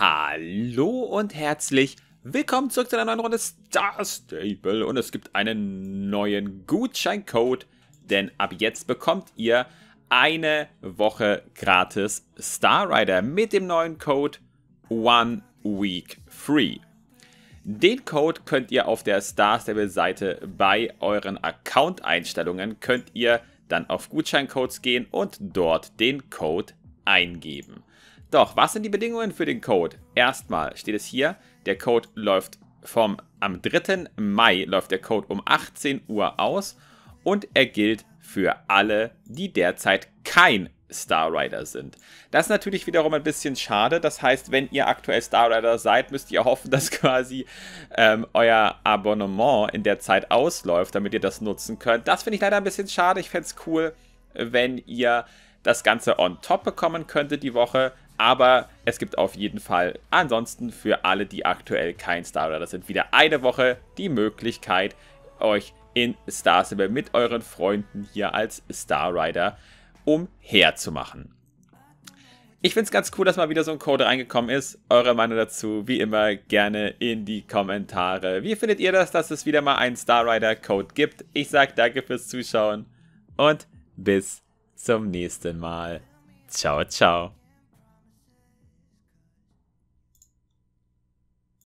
Hallo und herzlich willkommen zurück zu einer neuen Runde Star Stable und es gibt einen neuen Gutscheincode, denn ab jetzt bekommt ihr eine Woche gratis Star Rider mit dem neuen Code One Week Free. Den Code könnt ihr auf der Star Stable Seite bei euren Account Einstellungen könnt ihr dann auf Gutscheincodes gehen und dort den Code eingeben. Doch, was sind die Bedingungen für den Code? Erstmal steht es hier, der Code läuft vom am 3. Mai läuft der Code um 18 Uhr aus und er gilt für alle, die derzeit kein Star Rider sind. Das ist natürlich wiederum ein bisschen schade. Das heißt, wenn ihr aktuell Star Rider seid, müsst ihr hoffen, dass quasi ähm, euer Abonnement in der Zeit ausläuft, damit ihr das nutzen könnt. Das finde ich leider ein bisschen schade. Ich fände es cool, wenn ihr das Ganze on top bekommen könntet die Woche aber es gibt auf jeden Fall ansonsten für alle, die aktuell kein Star Rider sind, wieder eine Woche die Möglichkeit, euch in Star Stable mit euren Freunden hier als Star Rider umherzumachen. Ich finde es ganz cool, dass mal wieder so ein Code reingekommen ist. Eure Meinung dazu, wie immer, gerne in die Kommentare. Wie findet ihr das, dass es wieder mal einen Star Rider Code gibt? Ich sage danke fürs Zuschauen und bis zum nächsten Mal. Ciao, ciao.